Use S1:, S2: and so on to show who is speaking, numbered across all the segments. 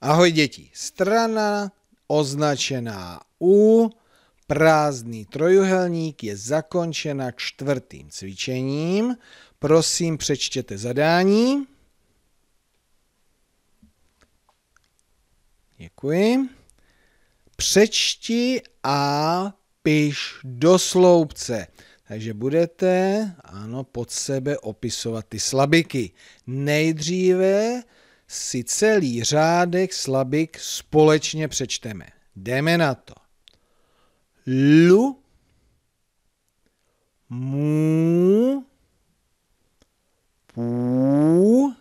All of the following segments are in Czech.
S1: Ahoj děti, strana označená U, prázdný trojuhelník je zakončena čtvrtým cvičením. Prosím, přečtěte zadání. Děkuji. Přečti a piš do sloupce. Takže budete, ano, pod sebe opisovat ty slabiky. Nejdříve si celý řádek slabik společně přečteme. Jdeme na to. Lu mu pů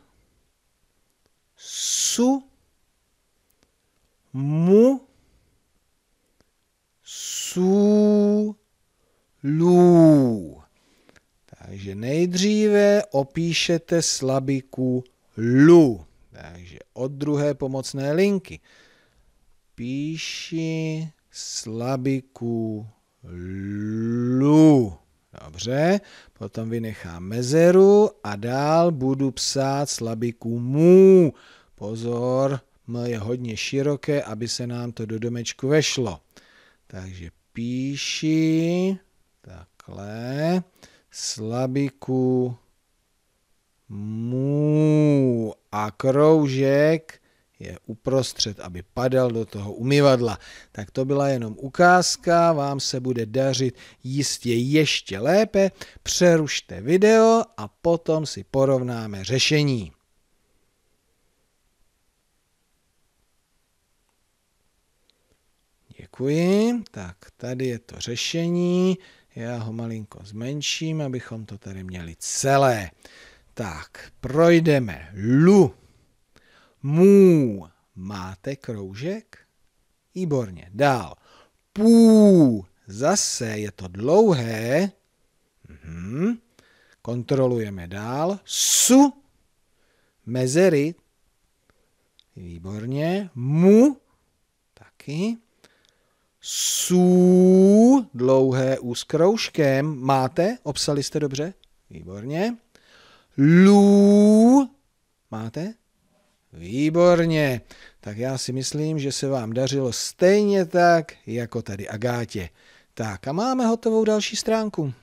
S1: su mu su lu. Takže nejdříve opíšete slabiku lu. Takže od druhé pomocné linky. Píši slabiku lu. Dobře, potom vynechám mezeru a dál budu psát slabiku mu. Pozor, m je hodně široké, aby se nám to do domečku vešlo. Takže píši takhle slabiku mu a kroužek je uprostřed, aby padal do toho umyvadla. Tak to byla jenom ukázka, vám se bude dařit jistě ještě lépe. Přerušte video a potom si porovnáme řešení. Děkuji. Tak tady je to řešení. Já ho malinko zmenším, abychom to tady měli celé. Tak, projdeme. Lu. Mu. Máte kroužek? Výborně. Dál. Pů. Zase je to dlouhé. Mhm. Kontrolujeme dál. Su. Mezery. Výborně. Mu. Taky. Su. Dlouhé kroužkem Máte? Obsali jste dobře? Výborně lů. Máte? Výborně. Tak já si myslím, že se vám dařilo stejně tak, jako tady Agátě. Tak a máme hotovou další stránku.